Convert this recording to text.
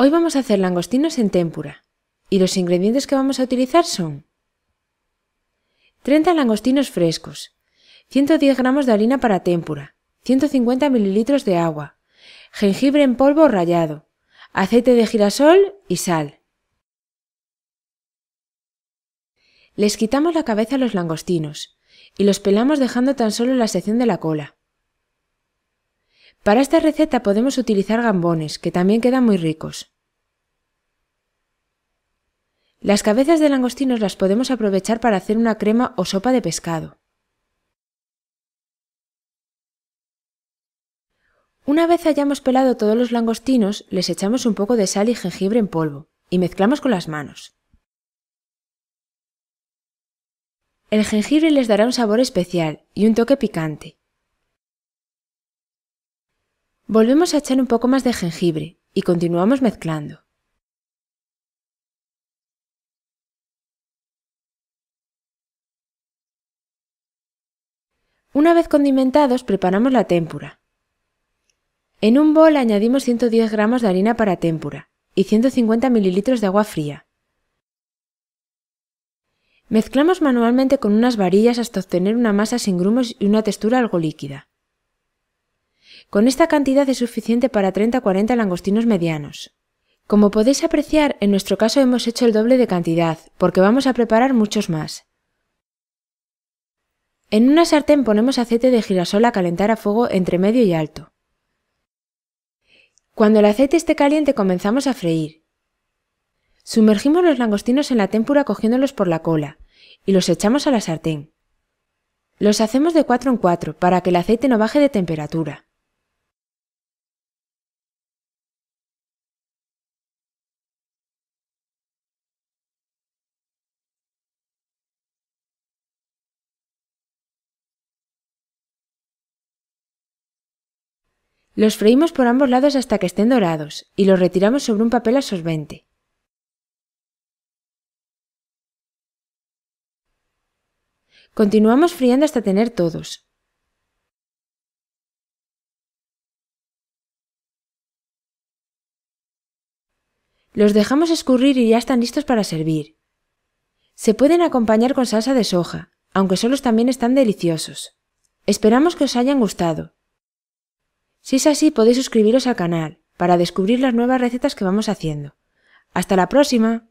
Hoy vamos a hacer langostinos en témpura y los ingredientes que vamos a utilizar son 30 langostinos frescos, 110 gramos de harina para témpura, 150 mililitros de agua, jengibre en polvo rallado, aceite de girasol y sal. Les quitamos la cabeza a los langostinos y los pelamos dejando tan solo la sección de la cola. Para esta receta podemos utilizar gambones, que también quedan muy ricos. Las cabezas de langostinos las podemos aprovechar para hacer una crema o sopa de pescado. Una vez hayamos pelado todos los langostinos, les echamos un poco de sal y jengibre en polvo y mezclamos con las manos. El jengibre les dará un sabor especial y un toque picante. Volvemos a echar un poco más de jengibre y continuamos mezclando. Una vez condimentados, preparamos la témpura. En un bol añadimos 110 gramos de harina para témpura y 150 ml de agua fría. Mezclamos manualmente con unas varillas hasta obtener una masa sin grumos y una textura algo líquida. Con esta cantidad es suficiente para 30-40 langostinos medianos. Como podéis apreciar, en nuestro caso hemos hecho el doble de cantidad, porque vamos a preparar muchos más. En una sartén ponemos aceite de girasol a calentar a fuego entre medio y alto. Cuando el aceite esté caliente comenzamos a freír. Sumergimos los langostinos en la témpura cogiéndolos por la cola y los echamos a la sartén. Los hacemos de 4 en 4 para que el aceite no baje de temperatura. Los freímos por ambos lados hasta que estén dorados y los retiramos sobre un papel absorbente. Continuamos friendo hasta tener todos. Los dejamos escurrir y ya están listos para servir. Se pueden acompañar con salsa de soja, aunque solos también están deliciosos. Esperamos que os hayan gustado si es así, podéis suscribiros al canal para descubrir las nuevas recetas que vamos haciendo. ¡Hasta la próxima!